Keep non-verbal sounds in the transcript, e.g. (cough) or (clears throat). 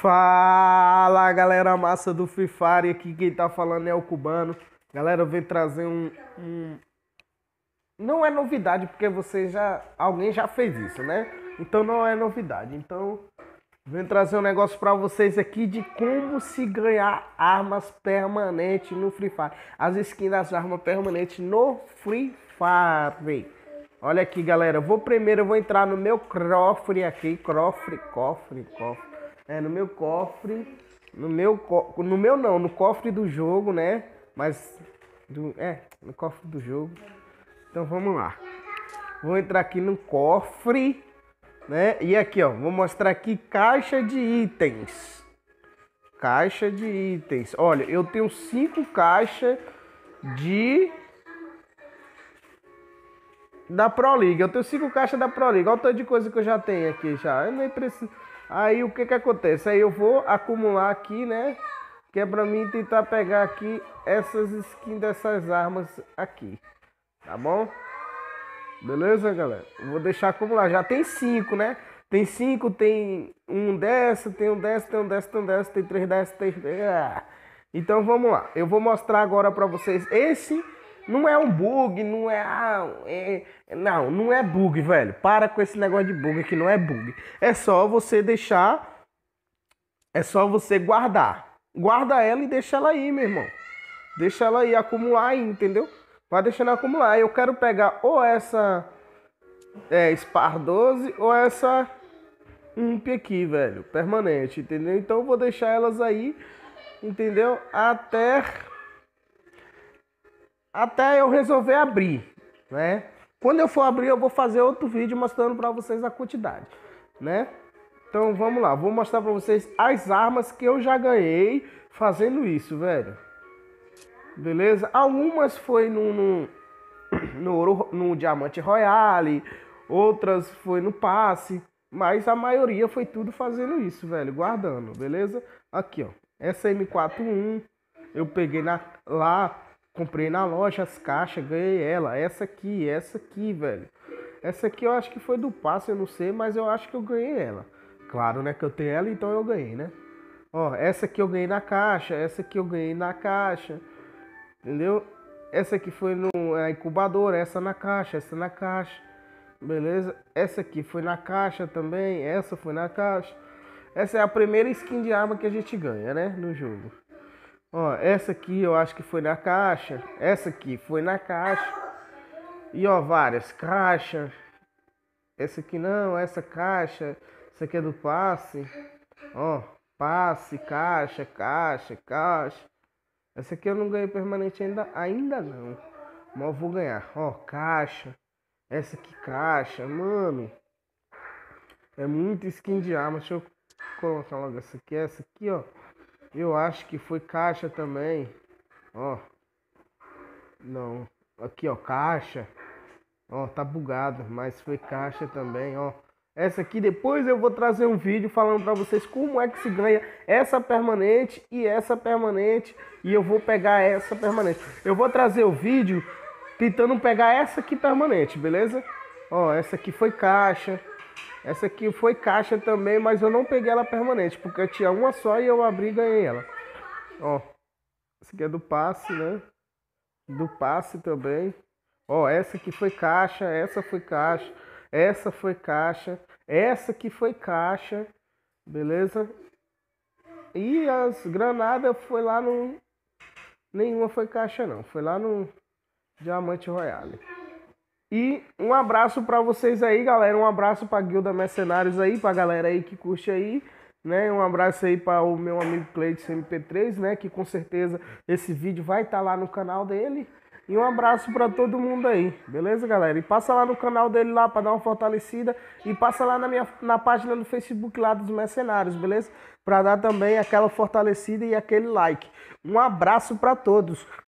Fala galera massa do Free Fire, aqui quem tá falando é o cubano. Galera, eu vim trazer um, um, Não é novidade, porque você já. Alguém já fez isso, né? Então não é novidade. Então, vim trazer um negócio para vocês aqui de como se ganhar armas permanentes no Free Fire. As skins das armas permanentes no Free Fire. Olha aqui, galera. Eu vou primeiro, eu vou entrar no meu cofre aqui. Cofre, cofre, cofre. É, no meu cofre. No meu co... No meu não, no cofre do jogo, né? Mas. Do... É, no cofre do jogo. Então vamos lá. Vou entrar aqui no cofre. Né? E aqui, ó, vou mostrar aqui caixa de itens. Caixa de itens. Olha, eu tenho cinco caixas de da Pro League. Eu tenho cinco caixas da Pro League. Olha o tanto de coisa que eu já tenho aqui já. Eu nem preciso. Aí o que que acontece? Aí eu vou acumular aqui, né? Que é pra mim tentar pegar aqui essas skins dessas armas aqui. Tá bom? Beleza, galera? vou deixar acumular. Já tem cinco, né? Tem cinco, tem um dessa, tem um dessa, tem um dessa, tem um dessa, tem três dessa, tem... Ah. Então vamos lá. Eu vou mostrar agora pra vocês esse não é um bug, não é, ah, é, Não, não é bug, velho. Para com esse negócio de bug que não é bug. É só você deixar. É só você guardar. Guarda ela e deixa ela aí, meu irmão. Deixa ela aí acumular aí, entendeu? Vai deixando acumular. Eu quero pegar ou essa é, Spar 12 ou essa UMP aqui, velho. Permanente, entendeu? Então eu vou deixar elas aí, entendeu? Até até eu resolver abrir, né? Quando eu for abrir, eu vou fazer outro vídeo mostrando para vocês a quantidade, né? Então vamos lá, vou mostrar para vocês as armas que eu já ganhei fazendo isso, velho. Beleza? Algumas foi no, no, (clears throat) no, ouro, no Diamante Royale, outras foi no passe, mas a maioria foi tudo fazendo isso, velho, guardando, beleza? Aqui, ó, essa M41 eu peguei na, lá Comprei na loja as caixas, ganhei ela. Essa aqui, essa aqui, velho. Essa aqui eu acho que foi do passe, eu não sei, mas eu acho que eu ganhei ela. Claro, né, que eu tenho ela, então eu ganhei, né? Ó, essa aqui eu ganhei na caixa, essa aqui eu ganhei na caixa. Entendeu? Essa aqui foi no é, incubadora, essa na caixa, essa na caixa. Beleza? Essa aqui foi na caixa também, essa foi na caixa. Essa é a primeira skin de arma que a gente ganha, né, no jogo. Ó, essa aqui eu acho que foi na caixa. Essa aqui foi na caixa. E ó, várias caixas. Essa aqui não, essa caixa. Essa aqui é do passe. Ó, passe, caixa, caixa, caixa. Essa aqui eu não ganhei permanente ainda, ainda não. Mas eu vou ganhar. Ó, caixa. Essa aqui, caixa. Mano. É muito skin de arma. Deixa eu colocar logo essa aqui. Essa aqui, ó. Eu acho que foi caixa também. Ó. Não. Aqui, ó, caixa. Ó, tá bugado, mas foi caixa também, ó. Essa aqui depois eu vou trazer um vídeo falando para vocês como é que se ganha essa permanente e essa permanente e eu vou pegar essa permanente. Eu vou trazer o vídeo tentando pegar essa aqui permanente, beleza? Ó, essa aqui foi caixa. Essa aqui foi caixa também, mas eu não peguei ela permanente, porque eu tinha uma só e eu abri e ganhei ela. Ó, essa aqui é do passe, né? Do passe também. Ó, essa aqui foi caixa, essa foi caixa, essa foi caixa, essa aqui foi caixa, beleza? E as granadas foi lá no... Nenhuma foi caixa não, foi lá no Diamante Royale. E um abraço para vocês aí, galera. Um abraço para Guilda Mercenários aí, para galera aí que curte aí. Né? Um abraço aí para o meu amigo Cleiton MP3, né? Que com certeza esse vídeo vai estar tá lá no canal dele. E um abraço para todo mundo aí, beleza, galera? E passa lá no canal dele lá para dar uma fortalecida e passa lá na minha na página do Facebook lá dos mercenários, beleza? Para dar também aquela fortalecida e aquele like. Um abraço para todos.